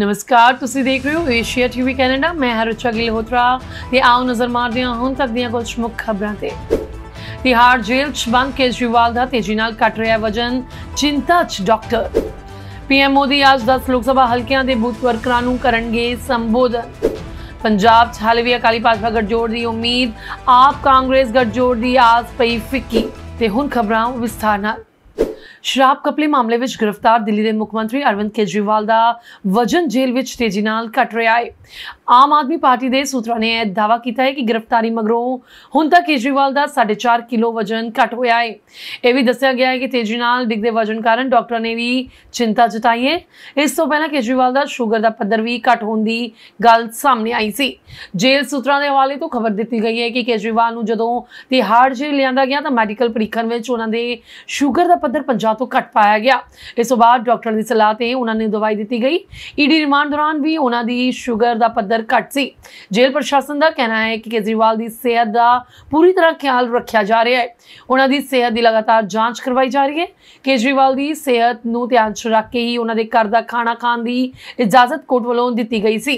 ਨਮਸਕਾਰ ਤੁਸੀਂ ਦੇਖ ਰਹੇ ਹੋ ਏਸ਼ੀਆ ਟੀਵੀ ਕੈਨੇਡਾ ਮੈਂ ਹਰੁਚਾ ਹੋਤਰਾ ਤੇ ਆਓ ਨਜ਼ਰ ਮਾਰਦੇ ਹਾਂ ਹੁਣ ਤੱਕ ਦੀਆਂ ਕੁਝ ਮੁੱਖ ਖਬਰਾਂ ਤੇ ਤਿਹਾਰ ਜੇਲ੍ਹ 'ਚ ਬੰਦ ਕੇਜਰੀਵਾਲ ਦਾ ਤੇਜ਼ੀ ਨਾਲ ਘਟ ਰਿਹਾ ਵਜਨ ਚਿੰਤਾ 'ਚ ਡਾਕਟਰ ਪੀਐਮ ਮੋਦੀ ਅੱਜ 10 ਲੋਕ ਸਭਾ ਹਲਕਿਆਂ ਦੇ ਬੂਥ ਵਰਕਰਾਂ ਨੂੰ ਕਰਨਗੇ ਸੰਬੋਧਨ ਪੰਜਾਬ 'ਚ ਹਾਲੇ ਵੀ ਅਕਾਲੀ ਗੜ ਜੋੜ ਦੀ ਉਮੀਦ ਆਪ ਕਾਂਗਰਸ ਜੋੜ ਦੀ ਆਸ ਪਈ ਫਿੱਕੀ ਤੇ ਹੁਣ ਖਬਰਾਂ ਵਿਸਥਾਰ ਨਾਲ ਸ਼ਰਾਬ ਕਪਲੇ ਮਾਮਲੇ ਵਿੱਚ ਗ੍ਰਿਫਤਾਰ ਦਿੱਲੀ ਦੇ ਮੁੱਖ ਮੰਤਰੀ ਅਰਵਿੰਦ ਕੇਜਰੀਵਾਲ ਦਾ ਵਜਨ ਜੇਲ੍ਹ ਵਿੱਚ ਤੇਜ਼ੀ ਨਾਲ ਘਟ ਰਿਹਾ ਹੈ ਆਮ ਆਦਮੀ ਪਾਰਟੀ ਦੇ ਸੂਤਰਾਂ ਨੇ ਇਹ ਦਾਅਵਾ ਕੀਤਾ ਹੈ ਕਿ ਗ੍ਰਿਫਤਾਰੀ ਮਗਰੋਂ ਹੁਣ ਤੱਕ ਕੇਜਰੀਵਾਲ ਦਾ 4.5 ਕਿਲੋ ਵਜਨ ਘਟ ਹੋਇਆ ਹੈ ਇਹ ਵੀ ਦੱਸਿਆ ਗਿਆ ਹੈ ਕਿ ਤੇਜ਼ੀ ਨਾਲ ਡਿੱਗਦੇ ਵਜਨ ਕਾਰਨ ਡਾਕਟਰ ਨੇ ਵੀ ਚਿੰਤਾ ਜਤਾਈ ਹੈ ਇਸ ਤੋਂ ਪਹਿਲਾਂ ਕੇਜਰੀਵਾਲ ਦਾ ਸ਼ੂਗਰ ਦਾ ਪੱਧਰ ਵੀ ਘਟ ਹੋਣ ਦੀ ਗੱਲ ਸਾਹਮਣੇ ਆਈ ਸੀ ਜੇਲ੍ਹ ਸੂਤਰਾਂ ਦੇ ਹਵਾਲੇ ਤੋਂ ਖਬਰ ਦਿੱਤੀ ਗਈ ਹੈ ਕਿ ਕੇਜਰੀਵਾਲ ਨੂੰ ਜਦੋਂ ਹਾਰਡ ਜੇਲ੍ਹ ਲਿਆਂਦਾ ਗਿਆ ਤਾਂ ਮੈਡੀਕਲ ਪ੍ਰੀਖਣ ਵਿੱਚ ਉਹਨਾਂ ਦੇ ਸ਼ੂਗਰ ਦਾ ਪੱਧਰ ਮਰੀਜ਼ਾਂ ਤੋਂ ਘੱਟ ਪਾਇਆ ਗਿਆ ਇਸ ਤੋਂ ਬਾਅਦ ਡਾਕਟਰ ਦੀ ਸਲਾਹ ਤੇ ਉਹਨਾਂ ਨੇ ਦਵਾਈ ਦਿੱਤੀ ਗਈ ਈਡੀ ਰਿਮਾਂਡ ਦੌਰਾਨ ਵੀ ਉਹਨਾਂ ਦੀ ਸ਼ੂਗਰ ਦਾ ਪੱਧਰ ਘੱਟ ਸੀ ਜੇਲ੍ਹ ਪ੍ਰਸ਼ਾਸਨ ਦਾ ਕਹਿਣਾ ਹੈ ਕਿ ਕੇਜਰੀਵਾਲ ਦੀ ਸਿਹਤ ਦਾ ਪੂਰੀ ਤਰ੍ਹਾਂ ਖਿਆਲ ਰੱਖਿਆ ਜਾ ਰਿਹਾ ਹੈ ਉਹਨਾਂ ਦੀ ਸਿਹਤ ਦੀ ਲਗਾਤਾਰ ਜਾਂਚ ਕਰਵਾਈ ਜਾ ਰਹੀ ਹੈ ਕੇਜਰੀਵਾਲ ਦੀ ਸਿਹਤ ਨੂੰ ਧਿਆਨ 'ਚ ਰੱਖ ਕੇ ਹੀ ਉਹਨਾਂ ਦੇ ਘਰ ਦਾ ਖਾਣਾ ਖਾਣ ਦੀ ਇਜਾਜ਼ਤ ਕੋਰਟ ਵੱਲੋਂ ਦਿੱਤੀ ਗਈ ਸੀ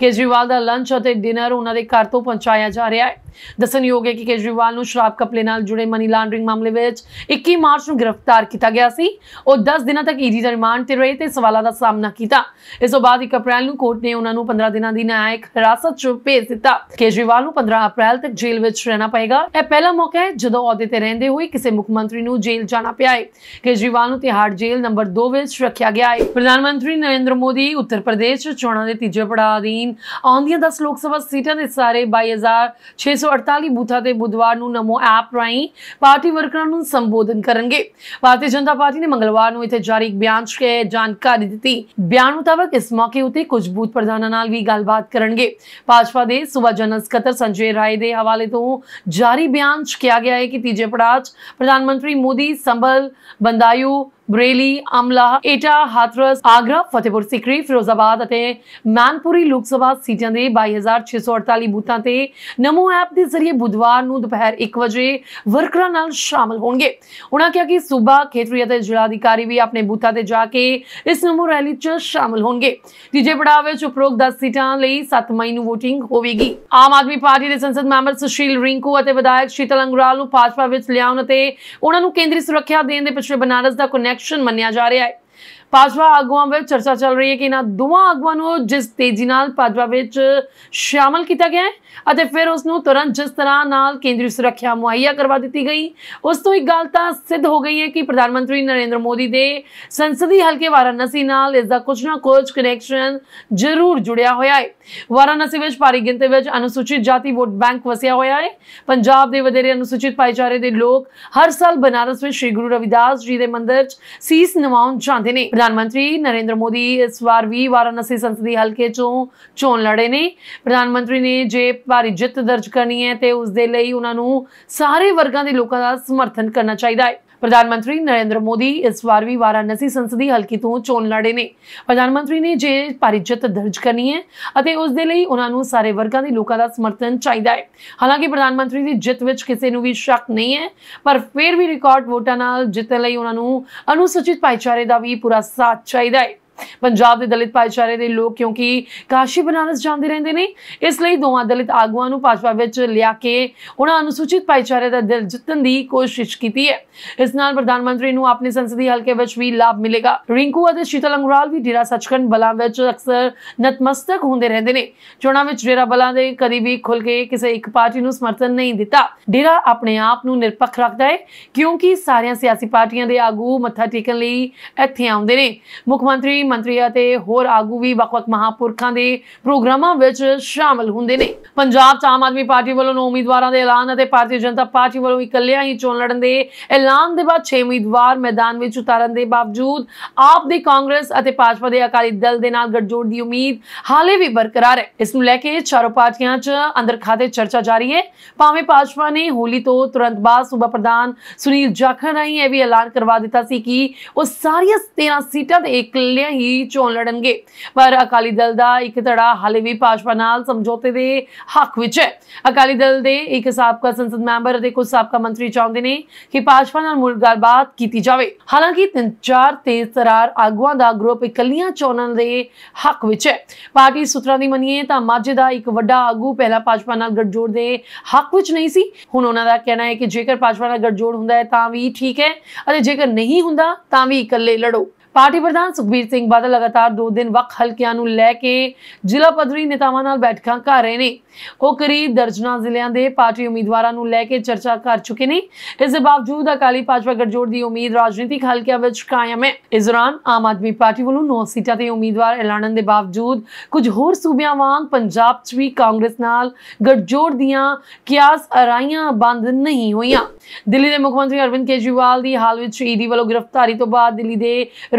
ਕੇਜਰੀਵਾਲ ਦਾ ਲੰਚ ਅਤੇ ਡਿਨਰ ਉਹਨਾਂ ਦੇ ਘਰ ਤੋਂ ਪਹੁੰਚਾਇਆ ਜਾ ਰਿਹਾ ਹੈ ਦੱਸਣਯੋਗ ਹੈ ਕਿ ਕੇਜਰੀਵਾਲ ਨੂੰ ਸ਼ਰਾਬ ਕਪਲੇ ਨਾਲ ਜੁੜੇ ਮਨੀ ਲਾਂਡਰਿੰਗ ਮਾਮਲੇ ਵਿੱਚ 21 ਮਾਰਚ ਨੂੰ ਗ੍ਰਿਫਤਾਰ ਕੀਤਾ ਗਿਆ ਸੀ ਉਹ 10 ਦਿਨਾਂ ਤੱਕ ਈਡੀ ਦਾ ਰਿਮਾਂਡ ਤੇ ਰਹੇ ਤੇ ਸਵਾਲਾਂ ਦਾ ਸਾਹਮਣਾ ਕੀਤਾ ਇਸ ਤੋਂ ਬਾਅਦ 1 ਅਪ੍ਰੈਲ ਨੂੰ ਕੋਰਟ ਨੇ ਉਹਨਾਂ ਨੂੰ 15 ਦਿਨਾਂ ਦੀ ਨਿਆਇਕ ਹਿਰਾਸਤ 'ਚ ਭੇਜ ਦਿੱਤਾ ਕੇਜਰੀਵਾਲ ਨੂੰ 15 ਅਪ੍ਰੈਲ ਤੱਕ ਜੇਲ੍ਹ ਵਿੱਚ ਰਹਿਣਾ ਪਏਗਾ ਇਹ ਪਹਿਲਾ ਮੌਕਾ ਹੈ ਜਦੋਂ ਅਹੁਦੇ ਤੇ ਰਹਿੰਦੇ ਹੋਏ ਕਿਸੇ ਮੁੱਖ ਮੰਤਰੀ ਨੂੰ ਜੇਲ੍ਹ ਜਾਣਾ ਪਿਆ ਹੈ ਕੇਜਰੀਵਾਲ ਨੂੰ ਤਿਹਾੜ ਜੇਲ੍ਹ ਨੰਬਰ 2 ਵਿੱਚ ਰੱਖਿਆ ਗਿਆ ਹੈ ਪ੍ਰਧਾਨ ਮੰਤਰੀ ਨਰਿੰਦਰ ਮੋਦੀ ਉੱਤਰ ਪ੍ਰਦੇਸ਼ ਚੋਣਾਂ ਦੇ ਤੀਜੇ ਪੜਾਅ ਅਧੀਨ ਆਉਂਦੀਆਂ 10 ਲੋਕ ਸਭਾ ਸੀਟਾਂ ਦੇ ਸਾਰੇ 22648 ਬੂਥਾਂ ਤੇ ਬੁੱਧਵਾਰ ਨੂੰ ਨਮੋ ਐਪ ਰਾਹੀਂ ਪਾਰਟੀ ਵਰਕਰਾਂ ਨੂੰ ਸੰਬੋਧਨ ਕਰਨਗੇ ਭਾਰਤੀ ਜਨਤਾ ਪਾਰਟੀ ਨੇ ਮੰਗਲਵਾਰ ਨੂੰ ਇੱਥੇ ਜਾਰੀ ਇੱਕ ਬਿਆਨ 'ਚ ਜਾਣਕਾਰੀ ਦਿੱਤੀ ਬਿਆਨ ਮੁਤਾਬਕ ਇਸ ਮੌਕੇ ਉਤੇ ਕੁਝ ਬੂਤ ਪ੍ਰਧਾਨਾਂ ਨਾਲ ਵੀ ਗੱਲਬਾਤ ਕਰਨਗੇ ਭਾਜਪਾ ਦੇ ਸੂਬਾ ਜਨਰਲ ਸਕੱਤਰ ਸੰਜੇ ਰਾਏ ਦੇ ਹਵਾਲੇ ਤੋਂ ਜਾਰੀ ਬਿਆਨ 'ਚ ਕਿਹਾ ਗਿਆ ਹੈ ਕਿ ਤੀਜੇ ਪੜਾਅ 'ਚ ਪ੍ਰਧਾਨ ਮੰਤਰੀ ਮੋਦੀ ਸੰਭਲ ਬੰਦਾਯੂ ਬਰੇਲੀ ਅਮਲਾ ਏਟਾ ਹਾਥਰਸ ਆਗਰਾ ਫਤਿਹਪੁਰ ਸਿਕਰੀ ਫਿਰੋਜ਼ਾਬਾਦ ਅਤੇ ਮਾਨਪੁਰੀ ਲੋਕ ਸਭਾ ਸੀਟਾਂ ਦੇ 22648 ਬੂਥਾਂ ਤੇ ਨਮੋ ਐਪ ਦੇ ਜ਼ਰੀਏ ਬੁੱਧਵਾਰ ਨੂੰ ਦੁਪਹਿਰ 1 ਵਜੇ ਵਰਕਰਾਂ ਨਾਲ ਸ਼ਾਮਲ ਹੋਣਗੇ ਉਹਨਾਂ ਕਿਹਾ ਕਿ ਸੂਬਾ ਖੇਤਰੀ ਅਤੇ ਜ਼ਿਲ੍ਹਾ ਅਧਿਕਾਰੀ ਵੀ ਆਪਣੇ ਬੂਥਾਂ ਤੇ ਜਾ ਕੇ ਇਸ ਨਮੋ ਰੈਲੀ 'ਚ ਸ਼ਾਮਲ ਹੋਣਗੇ ਤੀਜੇ ਪੜਾਅ ਵਿੱਚ ਉਪਰੋਕਤ 10 ਸੀਟਾਂ ਲਈ 7 ਮਈ ਨੂੰ VOTING ਹੋਵੇਗੀ ਆਮ ਆਦਮੀ ਪਾਰਟੀ ਦੇ ਸੰਸਦ ਮੈਂਬਰ ਸੁਸ਼ੀਲ ਰਿੰਕੂ ਅਤੇ ਵਿਧਾਇਕ ਸ਼ੀਤਲ ਅੰਗਰਾਲ ਨੂੰ ਭਾਜਪਾ ਵਿੱਚ ਲਿਆਉਣ ਅਤੇ ਉਹਨਾਂ ਨੂੰ ਕੇਂਦਰੀ ਸੁਰੱਖਿਆ ਦੇਣ ਦੇ ਪਿੱਛੇ ਬਨਾਰਸ ਦਾ ਕੋਨੈਕਟ ਕਨੈਕਸ਼ਨ ਮੰਨਿਆ ਜਾ ਰਿਹਾ ਹੈ ਪਾਜਵਾ ਆਗੂਆਂ ਵਿੱਚ ਚਰਚਾ ਚੱਲ ਰਹੀ ਹੈ ਕਿ ਇਹਨਾਂ ਦੋਵਾਂ ਆਗੂਆਂ ਨੂੰ ਜਿਸ ਤੇਜ਼ੀ ਨਾਲ ਪਾਜਵਾ ਵਿੱਚ ਸ਼ਾਮਲ ਕੀਤਾ ਗਿਆ ਹੈ ਅਤੇ ਫਿਰ ਉਸ ਨੂੰ ਤੁਰੰਤ ਜਿਸ ਤਰ੍ਹਾਂ ਨਾਲ ਕੇਂਦਰੀ ਸੁਰੱਖਿਆ ਮੁਹੱਈਆ ਕਰਵਾ ਦਿੱਤੀ ਗਈ ਉਸ ਤੋਂ ਇੱਕ ਗੱਲ ਤਾਂ ਸਿੱਧ ਹੋ ਗਈ ਹੈ ਕਿ ਪ੍ਰਧਾਨ ਮੰਤਰੀ ਨਰਿੰਦਰ ਮੋਦੀ ਦੇ ਸੰਸਦੀ ਹਲਕੇ ਵਾਰਾਨਸੀ ਨਾਲ ਇਸ ਦਾ ਕੁਝ ਨਾ ਕੁਝ ਕਨੈਕਸ਼ਨ ਜ਼ਰੂਰ ਜੁੜਿਆ ਹੋਇਆ ਹੈ ਵਾਰਾਨਸੀ ਵਿੱਚ ਭਾਰੀ ਗਿਣਤੀ ਵਿੱਚ ਅਨੁਸੂਚਿਤ ਜਾਤੀ ਵੋਟ ਬੈਂਕ ਵਸਿਆ ਹੋਇਆ ਹੈ ਪੰਜਾਬ ਦੇ ਵਧੇਰੇ ਅਨੁਸੂਚਿਤ ਭਾਈਚਾਰੇ ਦੇ ਲੋਕ ਹਰ ਸਾਲ ਬਨਾਰਸ ਵਿੱਚ ਸ੍ਰੀ ਗੁਰੂ ਰਵਿਦਾਸ ਜੀ ਦੇ ਮੰਦਿਰ 'ਚ ਸੀਸ ਨਵਾਉਣ ਜਾਂਦੇ ਨੇ ਪ੍ਰਧਾਨ ਮੰਤਰੀ ਨਰਿੰਦਰ ਮੋਦੀ ਇਸ ਵਾਰ ਵੀ ਵਾਰਾਨਸੀ ਸੰਸਦੀ ਹਲਕੇ ਚੋਂ ਚੋਣ ਲੜੇ ਨੇ ਪ੍ਰਧਾਨ ਮੰਤਰੀ ਨੇ ਜੇ ਭਾਰੀ ਜਿੱਤ ਦਰਜ ਕਰਨੀ ਹੈ ਤੇ ਉਸ ਦੇ ਲਈ ਉਹਨਾਂ ਨੂੰ ਸਾਰੇ ਵਰਗਾਂ ਦੇ ਲੋਕਾਂ ਦਾ ਸਮਰਥਨ ਕਰਨਾ ਚਾਹੀਦਾ ਹੈ ਪ੍ਰਧਾਨ ਮੰਤਰੀ ਨਰਿੰਦਰ ਮੋਦੀ ਇਸ ਵਾਰ ਵੀ ਵਾਰਾਨਸੀ ਸੰਸਦੀ ਹਲਕੀ ਤੋਂ ਚੋਣ ਲੜੇ ਨੇ ਪ੍ਰਧਾਨ ਮੰਤਰੀ ਨੇ ਜੇ ਪਰਿਜਤ ਦਰਜ ਕਰਨੀ ਹੈ ਅਤੇ ਉਸ ਦੇ ਲਈ ਉਹਨਾਂ ਨੂੰ ਸਾਰੇ ਵਰਗਾਂ ਦੇ ਲੋਕਾਂ ਦਾ ਸਮਰਥਨ ਚਾਹੀਦਾ ਹੈ ਹਾਲਾਂਕਿ ਪ੍ਰਧਾਨ ਮੰਤਰੀ ਦੀ ਜਿੱਤ ਵਿੱਚ ਕਿਸੇ ਨੂੰ ਵੀ ਸ਼ੱਕ ਨਹੀਂ ਹੈ ਪਰ ਫਿਰ ਵੀ ਰਿਕਾਰਡ ਵੋਟਾਂ ਨਾਲ ਜਿੱਤ ਲਈ ਉਹਨਾਂ ਨੂੰ ਅਨੁਸੂਚਿਤ ਭਾਈਚਾਰੇ ਦਾ ਵੀ ਪੂਰਾ ਸਾਥ ਚਾਹੀਦਾ ਹੈ ਪੰਜਾਬ ਦੇ ਦਲਿਤ ਭਾਈਚਾਰੇ ਦੇ ਲੋਕ ਕਿਉਂਕਿ ਕਾਸ਼ੀ ਬਨਾਰਸ ਜਾਂਦੇ ਰਹਿੰਦੇ ਨੇ ਇਸ ਲਈ ਦੋਵਾਂ ਦਲਿਤ ਆਗੂਆਂ ਨੂੰ ਭਾਜਪਾ ਵਿੱਚ ਲਿਆ ਕੇ ਉਹਨਾਂ ਅਨੁਸੂਚਿਤ ਭਾਈਚਾਰੇ ਦਾ ਦਿਲ ਜਿੱਤਣ ਦੀ ਕੋਸ਼ਿਸ਼ ਕੀਤੀ ਹੈ ਇਸ ਨਾਲ ਪ੍ਰਧਾਨ ਮੰਤਰੀ ਨੂੰ ਆਪਣੇ ਸੰਸਦੀ ਹਲਕੇ ਵਿੱਚ ਵੀ ਲਾਭ ਮਿਲੇਗਾ ਰਿੰਕੂ ਅਤੇ ਸ਼ੀਤਲ ਅੰਗਰਾਲ ਵੀ ਡੇਰਾ ਸੱਚਖੰਡ ਬਲਾਂ ਵਿੱਚ ਅਕਸਰ ਨਤਮਸਤਕ ਹੁੰਦੇ ਰਹਿੰਦੇ ਨੇ ਚੋਣਾਂ ਵਿੱਚ ਡੇਰਾ ਬਲਾਂ ਦੇ ਕਦੀ ਵੀ ਖੁੱਲ ਕੇ ਕਿਸੇ ਇੱਕ ਪਾਰਟੀ ਨੂੰ ਸਮਰਥਨ ਨਹੀਂ ਦਿੱਤਾ ਡੇਰਾ ਆਪਣੇ ਆਪ ਨੂੰ ਨਿਰਪੱਖ ਰੱਖਦਾ ਹੈ ਕਿਉਂਕਿ ਸਾਰੀਆਂ ਸਿਆਸੀ ਪਾਰਟੀਆਂ ਦੇ ਆਗੂ ਮੱਥਾ ਟੇਕਣ ਲਈ ਇੱਥੇ ਆਉਂਦੇ ਨੇ ਮੁੱਖ ਮੰਤਰੀ ਮੰਤਰੀ ਅਤੇ ਹੋਰ ਆਗੂ ਵੀ ਵੱਖ-ਵੱਖ ਮਹਾਪੁਰਖਾਂ ਦੇ ਪ੍ਰੋਗਰਾਮਾਂ ਵਿੱਚ ਸ਼ਾਮਲ ਹੁੰਦੇ ਨੇ ਪੰਜਾਬ 'ਚ ਆਮ ਆਦਮੀ ਪਾਰਟੀ ਵੱਲੋਂ ਨੌ ਉਮੀਦਵਾਰਾਂ ਦੇ ਐਲਾਨ ਅਤੇ ਭਾਰਤੀ ਜਨਤਾ ਪਾਰਟੀ ਵੱਲੋਂ ਇਕੱਲਿਆਂ ਹੀ ਚੋਣ ਲੜਨ ਦੇ ਐਲਾਨ ਦੇ ਬਾਅਦ 6 ਉਮੀਦਵਾਰ ਮੈਦਾਨ ਵਿੱਚ ਉਤਾਰਨ ਦੇ ਬਾਵਜੂਦ ਆਪ ਦੀ ਕਾਂਗਰਸ ਅਤੇ ਭਾਜਪਾ ਦੇ ਅਕਾਲੀ ਦਲ ਦੇ ਨਾਲ ਗੱਠਜੋੜ ਦੀ ਉਮੀਦ ਹਾਲੇ ਵੀ ਬਰਕਰਾਰ ਹੈ ਇਸ ਨੂੰ ਲੈ ਕੇ ਚਾਰੋਂ ਪਾਰਟੀਆਂ 'ਚ ਅੰਦਰ ਖਾਤੇ ਚਰਚਾ ਜਾਰੀ ਹੈ ਭਾਵੇਂ ਭਾਜਪਾ ਨੇ ਹੋਲੀ ਤੋਂ ਤੁਰੰਤ ਬਾਅਦ ਸੂਬਾ ਪ੍ਰਧਾਨ ਸੁਨੀਲ ਜਾਖੜ ਨੇ ਇਹ ਵੀ ਐਲਾਨ ਕਰਵਾ ਦਿੱਤਾ ਸੀ ਕਿ ਉਹ ਸਾਰੀਆਂ 13 ਸੀਟਾਂ ਤੇ ਇਕੱਲਿਆਂ ਹੀ ਚੋਣ ਲੜਨਗੇ ਪਰ ਅਕਾਲੀ ਦਲ ਦਾ ਇੱਕ ਧੜਾ ਹਾਲੇ ਵੀ ਭਾਜਪਾ ਨਾਲ ਸਮਝੌਤੇ ਦੇ ਹੱਕ ਵਿੱਚ ਹੈ ਅਕਾਲੀ ਦਲ ਦੇ ਇੱਕ ਸਾਬਕਾ ਸੰਸਦ ਮੈਂਬਰ ਅਤੇ ਕੁਝ ਸਾਬਕਾ ਮੰਤਰੀ ਚਾਹੁੰਦੇ ਨੇ ਕਿ ਭਾਜਪਾ ਨਾਲ ਮੁੜ ਗੱਲਬਾਤ ਕੀਤੀ ਜਾਵੇ ਹਾਲਾਂਕਿ ਤਿੰਨ ਚਾਰ ਤੇਜ਼ ਤਰਾਰ ਆਗੂਆਂ ਦਾ ਗਰੁੱਪ ਇਕੱਲੀਆਂ ਚੋਣਾਂ ਦੇ ਹੱਕ ਵਿੱਚ ਹੈ ਪਾਰਟੀ ਸੂਤਰਾਂ ਦੀ ਮੰਨੀਏ ਤਾਂ ਮਾਝੇ ਦਾ ਇੱਕ ਵੱਡਾ ਆਗੂ ਪਹਿਲਾਂ ਭਾਜਪਾ ਨਾਲ ਗੱਠਜੋੜ ਦੇ ਹੱਕ ਵਿੱਚ ਨਹੀਂ ਸੀ ਹੁਣ ਉਹਨਾਂ ਦਾ ਕਹਿਣਾ ਹੈ ਕਿ ਜੇਕਰ ਭਾਜਪਾ ਨਾਲ ਗੱਠਜੋੜ ਹੁੰਦਾ ਹੈ ਤਾਂ ਵੀ ਠੀਕ ਹੈ ਅਤੇ ਜੇਕਰ ਨਹੀਂ ਹੁੰਦਾ ਤਾਂ ਵੀ ਇਕੱਲੇ ਲੜੋ ਪਾਰਟੀ ਪ੍ਰਧਾਨ ਸੁਖਬੀਰ ਸਿੰਘ ਬਾਦਲ ਲਗਾਤਾਰ 2 ਦਿਨ ਵਕ ਹਲਕਿਆਂ ਨੂੰ ਲੈ ਕੇ ਜ਼ਿਲ੍ਹਾ ਪੱਧਰੀ ਨੇਤਾਵਾਂ ਨਾਲ ਬੈਠਕਾਂ ਕਰ ਰਹੇ ਨੇ ਉਹ ਕਰੀਬ ਦਰਜਨਾ ਜ਼ਿਲ੍ਹਿਆਂ ਦੇ ਪਾਰਟੀ ਉਮੀਦਵਾਰਾਂ ਨੂੰ ਲੈ ਕੇ ਚਰਚਾ ਕਰ ਚੁੱਕੇ ਨੇ ਇਸ ਦੇ ਬਾਵਜੂਦ ਅਕਾਲੀ ਭਾਜਪਾ ਗੱਠਜੋੜ ਦੀ ਉਮੀਦ ਰਾਜਨੀਤਿਕ ਹਲਕਿਆਂ ਵਿੱਚ ਕਾਇਮ ਹੈ ਇਸ ਦੌਰਾਨ ਆਮ ਆਦਮੀ ਪਾਰਟੀ ਵੱਲੋਂ 9 ਸੀਟਾਂ ਤੇ ਉਮੀਦਵਾਰ ਐਲਾਨਣ ਦੇ ਬਾਵਜੂਦ ਕੁਝ ਹੋਰ ਸੂਬਿਆਂ ਵਾਂਗ ਪੰਜਾਬ 'ਚ ਵੀ ਕਾਂਗਰਸ ਨਾਲ ਗੱਠਜੋੜ ਦੀਆਂ ਕਿਆਸ ਅਰਾਈਆਂ ਬੰਦ ਨਹੀਂ ਹੋਈਆਂ ਦਿੱਲੀ ਦੇ ਮੁੱਖ ਮੰਤਰੀ ਅਰਵਿੰਦ ਕੇਜਰੀਵਾਲ ਦੀ ਹਾਲ ਵਿੱਚ ਈਡੀ ਵੱਲੋਂ ਗ੍ਰਿਫਤਾਰੀ ਤੋਂ ਬਾਅਦ ਦਿੱਲੀ ਦੇ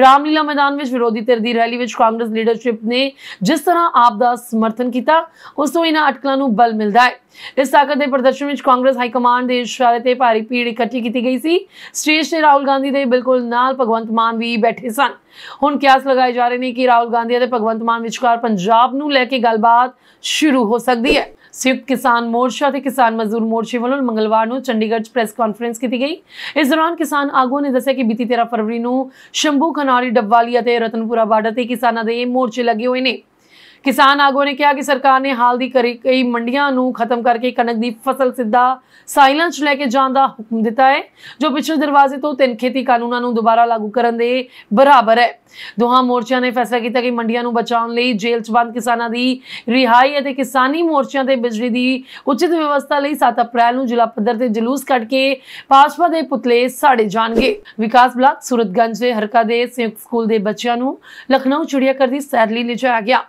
ਰਾਮਲੀਲਾ ਮੈਦਾਨ ਵਿੱਚ ਵਿਰੋਧੀ ਧਿਰ ਦੀ ਰੈਲੀ ਵਿੱਚ ਕਾਂਗਰਸ ਲੀਡਰਸ਼ਿਪ ਨੇ ਜਿਸ ਤਰ੍ਹਾਂ ਆਪ ਦਾ ਸਮਰਥਨ ਕੀਤਾ ਉਸ ਤੋਂ ਇਹਨਾਂ ਅਟਕਲਾਂ ਨੂੰ ਬਲ ਮਿਲਦਾ ਹੈ ਇਸ ਤਾਕਤ ਦੇ ਪ੍ਰਦਰਸ਼ਨ ਵਿੱਚ ਕਾਂਗਰਸ ਹਾਈ ਕਮਾਂਡ ਦੇ ਇਸ਼ਾਰੇ ਤੇ ਭਾਰੀ ਭੀੜ ਇਕੱਠੀ ਕੀਤੀ ਗਈ ਸੀ ਸਟੇਜ ਤੇ ਰਾਹੁਲ ਗਾਂਧੀ ਦੇ ਬਿਲਕੁਲ ਨਾਲ ਭਗਵੰਤ ਮਾਨ ਵੀ ਬੈਠੇ ਸਨ ਹੁਣ ਕਿਆਸ ਲਗਾਏ ਜਾ ਰਹੇ ਨੇ ਕਿ ਰਾਹੁਲ ਗਾਂਧੀ ਅਤੇ ਭਗਵੰਤ ਮਾਨ ਵਿਚਕਾਰ ਪੰਜਾਬ ਨੂੰ ਲੈ ਕੇ ਗੱਲਬਾਤ ਸ਼ੁਰੂ ਹੋ ਸਕਦੀ ਹੈ ਸੰਯੁਕਤ ਕਿਸਾਨ ਮੋਰਚਾ ਤੇ ਕਿਸਾਨ ਮਜ਼ਦੂਰ ਮੋਰਚੇ ਵੱਲੋਂ ਮੰਗਲਵਾਰ ਨੂੰ ਚੰਡੀਗੜ੍ਹ 'ਚ ਪ੍ਰੈਸ ਕਾਨਫਰੰਸ ਕੀਤੀ ਗਈ ਇਸ ਦੌਰਾਨ ਕਿਸਾਨ ਆਗੂਆਂ ਨੇ ਦੱਸਿਆ ਕਿ ਬੀਤੀ 13 ਫਰਵਰੀ ਨੂੰ ਸ਼ੰਭੂ ਖਨਾਰੀ ਡੱਬਵਾਲੀ ਅਤੇ ਰਤਨਪੁਰਾ ਬਾਰਡਰ ਤੇ ਕਿਸਾਨਾਂ ਦੇ ਮੋਰਚੇ ਲੱਗੇ ਹੋਏ ਨੇ ਕਿਸਾਨ ਆਗੂ ਨੇ ਕਿਹਾ ਕਿ ਸਰਕਾਰ ਨੇ ਹਾਲ ਦੀ ਕਈ ਮੰਡੀਆਂ ਨੂੰ ਖਤਮ ਕਰਕੇ ਕਣਕ ਦੀ ਫਸਲ ਸਿੱਧਾ ਸਾਇਲੈਂਸ ਲੈ ਕੇ ਜਾਣ ਦਾ ਹੁਕਮ ਦਿੱਤਾ ਹੈ ਜੋ ਪਿਛਲੇ ਦਰਵਾਜ਼ੇ ਤੋਂ ਤਿੰਨ ਖੇਤੀ ਕਾਨੂੰਨਾਂ ਨੂੰ ਦੁਬਾਰਾ ਲਾਗੂ ਕਰਨ ਦੇ ਬਰਾਬਰ ਹੈ ਦੋਹਾਂ ਮੋਰਚਿਆਂ ਨੇ ਫੈਸਲਾ ਕੀਤਾ ਕਿ ਮੰਡੀਆਂ ਨੂੰ ਬਚਾਉਣ ਲਈ ਜੇਲ੍ਹ 'ਚ ਬੰਦ ਕਿਸਾਨਾਂ ਦੀ ਰਿਹਾਈ ਅਤੇ ਕਿਸਾਨੀ ਮੋਰਚਿਆਂ ਤੇ ਬਿਜਲੀ ਦੀ ਉਚਿਤ ਵਿਵਸਥਾ ਲਈ 7 ਅਪ੍ਰੈਲ ਨੂੰ ਜ਼ਿਲ੍ਹਾ ਪੱਧਰ ਤੇ ਜਲੂਸ ਕੱਢ ਕੇ ਪਾਸਪਾ ਦੇ ਪੁਤਲੇ ਸਾੜੇ ਜਾਣਗੇ ਵਿਕਾਸ ਬਲਾਕ ਸੂਰਤਗੰਜ ਦੇ ਹਰਕਾ ਦੇ ਸਿੰਖ ਸਕੂਲ ਦੇ ਬੱਚਿਆਂ ਨੂੰ ਲਖਨਊ ਚੁੜੀਆ ਕਰਦੀ ਸੈਰ ਲਈ ਲਿਜਾਇਆ ਗਿਆ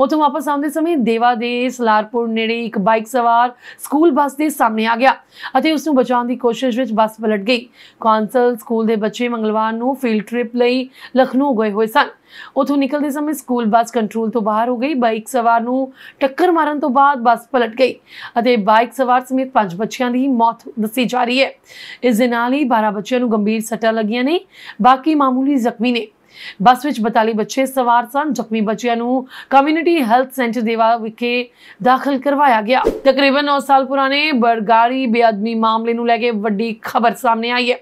ਉਥੋਂ ਵਾਪਸ ਆਉਂਦੇ ਸਮੇਂ ਦੇਵਾ ਦੇ ਸਲਾਰਪੁਰ ਨੇੜੇ ਇੱਕ ਬਾਈਕ ਸਵਾਰ ਸਕੂਲ ਬੱਸ ਦੇ ਸਾਹਮਣੇ ਆ ਗਿਆ ਅਤੇ ਉਸ ਨੂੰ ਬਚਾਉਣ ਦੀ ਕੋਸ਼ਿਸ਼ ਵਿੱਚ ਬੱਸ ਪਲਟ ਗਈ ਕਾਉਂਸਲ ਸਕੂਲ ਦੇ ਬੱਚੇ ਮੰਗਲਵਾਰ ਨੂੰ ਫੀਲਡ ਟ੍ਰਿਪ ਲਈ ਲਖਨਊ ਗਏ ਹੋਏ ਸਨ ਉਥੋਂ ਨਿਕਲਦੇ ਸਮੇਂ ਸਕੂਲ ਬੱਸ ਕੰਟਰੋਲ ਤੋਂ ਬਾਹਰ ਹੋ ਗਈ ਬਾਈਕ ਸਵਾਰ ਨੂੰ ਟੱਕਰ ਮਾਰਨ ਤੋਂ ਬਾਅਦ ਬੱਸ ਪਲਟ ਗਈ ਅਤੇ ਬਾਈਕ ਸਵਾਰ ਸਮੇਤ ਪੰਜ ਬੱਚਿਆਂ ਦੀ ਮੌਤ ਦੱਸੀ ਜਾ ਰਹੀ ਹੈ ਇਸ ਦੇ ਨਾਲ ਹੀ 12 ਬੱਚਿਆਂ ਨੂੰ ਗੰਭੀਰ ਸੱਟਾਂ ਲੱਗੀਆਂ ਨੇ ਬਾਕੀ ਮਾਮੂਲੀ ਜ਼ਖਮੀ ਨੇ ਬੱਸ ਵਿੱਚ 42 ਬੱਚੇ ਸਵਾਰ ਸਨ ਜ਼ਖਮੀ ਬੱਚਿਆਂ ਨੂੰ ਕਮਿਊਨਿਟੀ ਹੈਲਥ ਸੈਂਟਰ ਦੇਵਾ ਵਿਖੇ ਦਾਖਲ ਕਰਵਾਇਆ ਗਿਆ ਤਕਰੀਬਨ 9 ਸਾਲ ਪੁਰਾਣੇ ਬਰਗਾੜੀ ਬੇਅਦਮੀ ਮਾਮਲੇ ਨੂੰ ਲੈ ਕੇ ਵੱਡੀ ਖਬਰ ਸਾਹਮਣੇ ਆਈ ਹੈ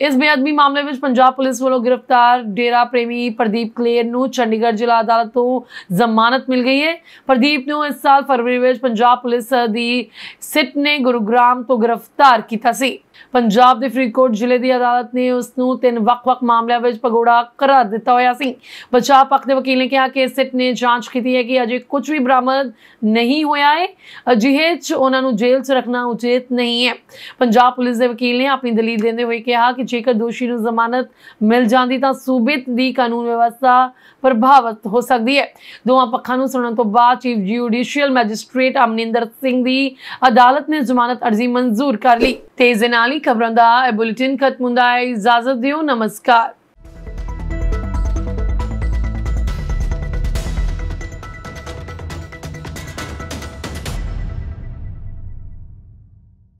ਇਸ ਬੇਅਦਬੀ ਮਾਮਲੇ ਵਿੱਚ ਪੰਜਾਬ ਪੁਲਿਸ ਵੱਲੋਂ ਗ੍ਰਿਫਤਾਰ ਡੇਰਾ ਪ੍ਰੇਮੀ ਪ੍ਰਦੀਪ ਕਲੇਰ ਨੂੰ ਚੰਡੀਗੜ੍ਹ ਜ਼ਿਲ੍ਹਾ ਅਦਾਲਤ ਤੋਂ ਜ਼ਮਾਨਤ ਮਿਲ ਗਈ ਹੈ ਪ੍ਰਦੀਪ ਨੂੰ ਇਸ ਸਾਲ ਫਰਵਰੀ ਵਿੱਚ ਪੰਜਾਬ ਪੁਲਿਸ ਦੀ ਸਿਟ ਨੇ ਗੁਰੂਗ੍ਰਾਮ ਤੋਂ ਗ੍ਰਿਫਤਾਰ ਕੀਤਾ ਸੀ ਪੰਜਾਬ ਦੇ ਫਰੀਦਕੋਟ ਜ਼ਿਲ੍ਹੇ ਦੀ ਅਦਾਲਤ ਨੇ ਉਸ ਨੂੰ ਤਿੰਨ ਵੱਖ-ਵੱਖ ਮਾਮਲਿਆਂ ਵਿੱਚ ਪਗੋੜਾ ਕਰਾ ਦਿੱਤਾ ਹੋਇਆ ਸੀ ਬਚਾਅ ਪੱਖ ਦੇ ਵਕੀਲ ਨੇ ਕਿਹਾ ਕਿ ਸਿਟ ਨੇ ਜਾਂਚ ਕੀਤੀ ਹੈ ਕਿ ਅਜੇ ਕੁਝ ਵੀ ਬਰਾਮਦ ਨਹੀਂ ਹੋਇਆ ਹੈ ਅਜਿਹੇ 'ਚ ਉਹਨਾਂ ਨੂੰ ਜੇਲ੍ਹ 'ਚ ਰੱਖਣਾ ਉਚਿਤ ਨਹੀਂ ਹੈ ਪੰਜਾਬ ਪੁਲਿਸ ਦੇ ਵਕੀਲ ਨੇ ਆਪਣੀ ਦਲੀਲ ਦਿੰਦੇ ਹੋਏ ਕਿਹਾ ਕਿ ਕਿ ਜੇਕਰ ਦੋਸ਼ੀ ਨੂੰ ਜ਼ਮਾਨਤ ਮਿਲ ਜਾਂਦੀ ਤਾਂ ਸੂਬੇ ਦੀ ਕਾਨੂੰਨ ਵਿਵਸਥਾ ਪ੍ਰਭਾਵਿਤ ਹੋ ਸਕਦੀ ਹੈ ਦੋਵਾਂ ਪੱਖਾਂ ਨੂੰ ਸੁਣਨ ਤੋਂ ਬਾਅਦ chief judicial magistrate Amninder Singh ਦੀ ਅਦਾਲਤ ਨੇ ਜ਼ਮਾਨਤ ਅਰਜ਼ੀ ਮਨਜ਼ੂਰ ਕਰ ਲਈ ਤੇਜ਼ਨਾਲੀ ਖਬਰਾਂ ਦਾ ਇਹ ਬੁਲੇਟਿਨ ਖਤਮ ਹੁੰਦਾ ਹੈ ਇਜਾਜ਼ਤ ਦਿਓ ਨਮਸਕਾਰ